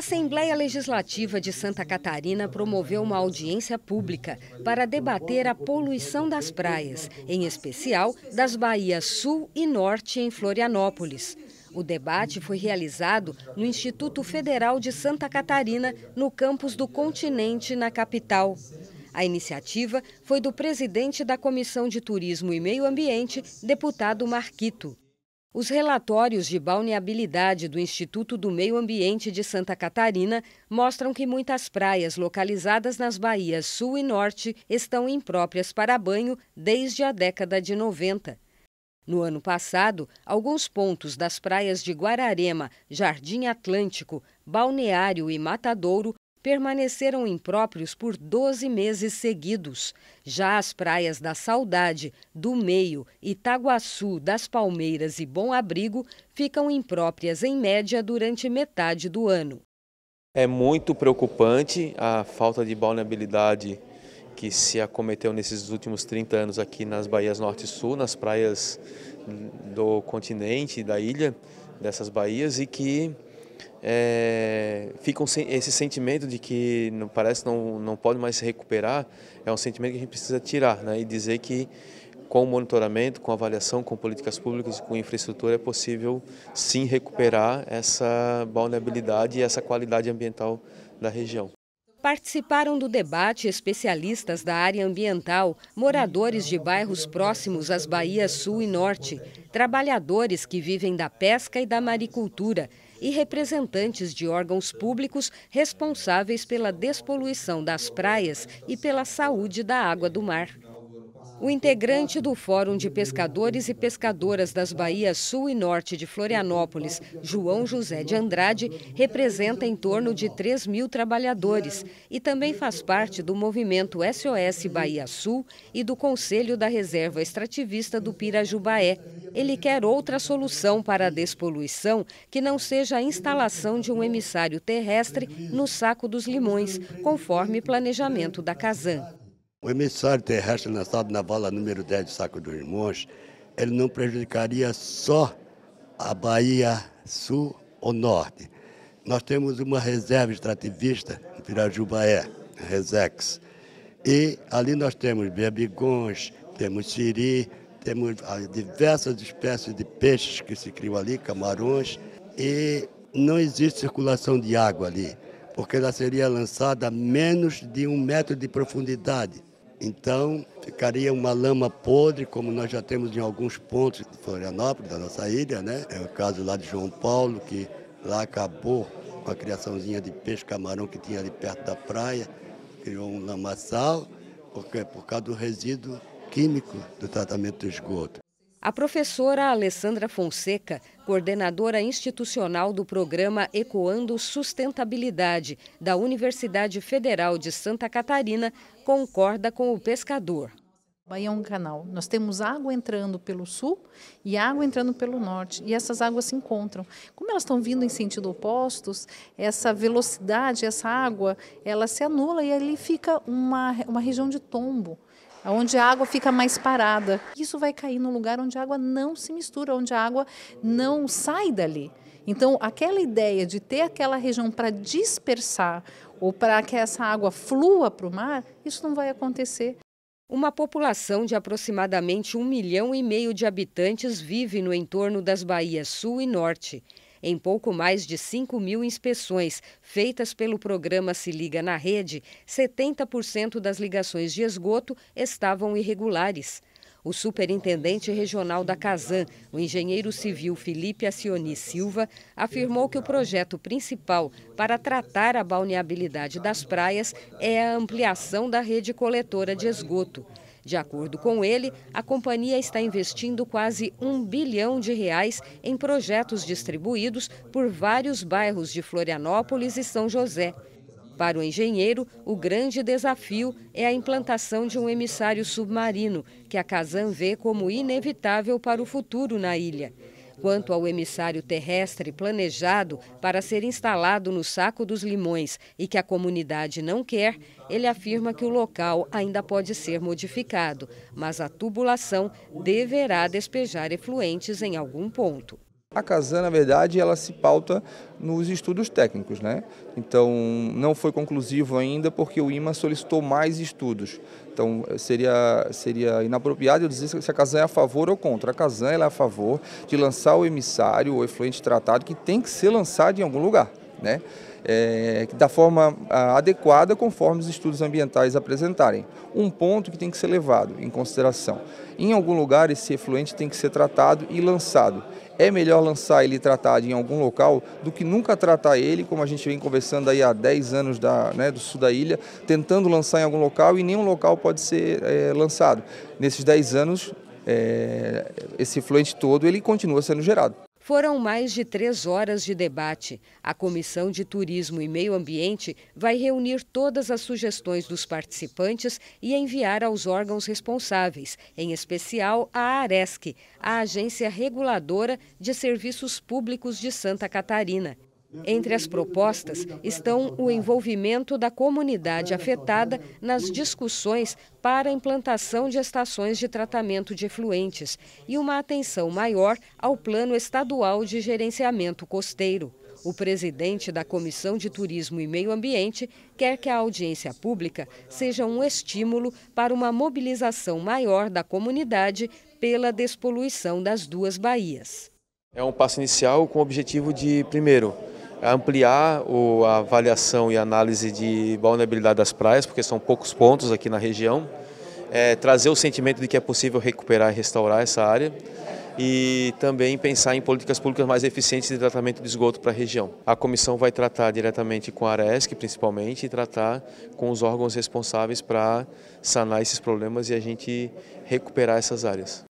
A Assembleia Legislativa de Santa Catarina promoveu uma audiência pública para debater a poluição das praias, em especial das Bahias Sul e Norte em Florianópolis. O debate foi realizado no Instituto Federal de Santa Catarina, no campus do Continente, na capital. A iniciativa foi do presidente da Comissão de Turismo e Meio Ambiente, deputado Marquito. Os relatórios de balneabilidade do Instituto do Meio Ambiente de Santa Catarina mostram que muitas praias localizadas nas Bahias Sul e Norte estão impróprias para banho desde a década de 90. No ano passado, alguns pontos das praias de Guararema, Jardim Atlântico, Balneário e Matadouro permaneceram impróprios por 12 meses seguidos. Já as praias da Saudade, do Meio, Itaguaçu, das Palmeiras e Bom Abrigo ficam impróprias em média durante metade do ano. É muito preocupante a falta de balneabilidade que se acometeu nesses últimos 30 anos aqui nas baías Norte e Sul, nas praias do continente, da ilha, dessas baías e que é, ficam sem esse sentimento de que não, parece não não pode mais se recuperar é um sentimento que a gente precisa tirar né, e dizer que com o monitoramento, com avaliação, com políticas públicas, com infraestrutura, é possível sim recuperar essa vulnerabilidade e essa qualidade ambiental da região. Participaram do debate especialistas da área ambiental, moradores de bairros próximos às Bahias Sul e Norte, trabalhadores que vivem da pesca e da maricultura, e representantes de órgãos públicos responsáveis pela despoluição das praias e pela saúde da água do mar. O integrante do Fórum de Pescadores e Pescadoras das Bahias Sul e Norte de Florianópolis, João José de Andrade, representa em torno de 3 mil trabalhadores e também faz parte do movimento SOS Bahia Sul e do Conselho da Reserva Extrativista do Pirajubaé. Ele quer outra solução para a despoluição que não seja a instalação de um emissário terrestre no saco dos limões, conforme planejamento da Casan. O emissário terrestre lançado na bala número 10 do Saco dos mons, ele não prejudicaria só a Bahia Sul ou Norte. Nós temos uma reserva extrativista em Pirajubaé, Resex. E ali nós temos berbigões, temos siri, temos ah, diversas espécies de peixes que se criam ali, camarões, e não existe circulação de água ali, porque ela seria lançada a menos de um metro de profundidade. Então, ficaria uma lama podre, como nós já temos em alguns pontos de Florianópolis, da nossa ilha, né? É o caso lá de João Paulo, que lá acabou com a criaçãozinha de peixe camarão que tinha ali perto da praia, criou um lamaçal, porque é por causa do resíduo químico do tratamento do esgoto. A professora Alessandra Fonseca, coordenadora institucional do programa Ecoando Sustentabilidade da Universidade Federal de Santa Catarina, concorda com o pescador. Bahia é um canal. Nós temos água entrando pelo sul e água entrando pelo norte. E essas águas se encontram. Como elas estão vindo em sentido opostos, essa velocidade, essa água, ela se anula e ali fica uma, uma região de tombo onde a água fica mais parada. Isso vai cair no lugar onde a água não se mistura, onde a água não sai dali. Então, aquela ideia de ter aquela região para dispersar ou para que essa água flua para o mar, isso não vai acontecer. Uma população de aproximadamente um milhão e meio de habitantes vive no entorno das Bahias Sul e Norte em pouco mais de 5 mil inspeções feitas pelo programa Se Liga na Rede, 70% das ligações de esgoto estavam irregulares. O superintendente regional da Casan, o engenheiro civil Felipe Acioni Silva, afirmou que o projeto principal para tratar a balneabilidade das praias é a ampliação da rede coletora de esgoto. De acordo com ele, a companhia está investindo quase um bilhão de reais em projetos distribuídos por vários bairros de Florianópolis e São José. Para o engenheiro, o grande desafio é a implantação de um emissário submarino, que a Kazan vê como inevitável para o futuro na ilha quanto ao emissário terrestre planejado para ser instalado no Saco dos Limões e que a comunidade não quer, ele afirma que o local ainda pode ser modificado, mas a tubulação deverá despejar efluentes em algum ponto. A Casan, na verdade, ela se pauta nos estudos técnicos, né? Então, não foi conclusivo ainda porque o IMA solicitou mais estudos. Então, seria, seria inapropriado eu dizer se a Casan é a favor ou contra. A Casan é a favor de lançar o emissário, o efluente tratado, que tem que ser lançado em algum lugar, né? é, da forma adequada conforme os estudos ambientais apresentarem. Um ponto que tem que ser levado em consideração. Em algum lugar esse efluente tem que ser tratado e lançado. É melhor lançar ele tratado em algum local do que nunca tratar ele, como a gente vem conversando aí há 10 anos da, né, do sul da ilha, tentando lançar em algum local e nenhum local pode ser é, lançado. Nesses 10 anos, é, esse efluente todo ele continua sendo gerado. Foram mais de três horas de debate. A Comissão de Turismo e Meio Ambiente vai reunir todas as sugestões dos participantes e enviar aos órgãos responsáveis, em especial à ARESC, a Agência Reguladora de Serviços Públicos de Santa Catarina. Entre as propostas estão o envolvimento da comunidade afetada nas discussões para a implantação de estações de tratamento de efluentes e uma atenção maior ao Plano Estadual de Gerenciamento Costeiro. O presidente da Comissão de Turismo e Meio Ambiente quer que a audiência pública seja um estímulo para uma mobilização maior da comunidade pela despoluição das duas baías. É um passo inicial com o objetivo de, primeiro, ampliar a avaliação e análise de vulnerabilidade das praias, porque são poucos pontos aqui na região, é, trazer o sentimento de que é possível recuperar e restaurar essa área e também pensar em políticas públicas mais eficientes de tratamento de esgoto para a região. A comissão vai tratar diretamente com a Aresc, principalmente, e tratar com os órgãos responsáveis para sanar esses problemas e a gente recuperar essas áreas.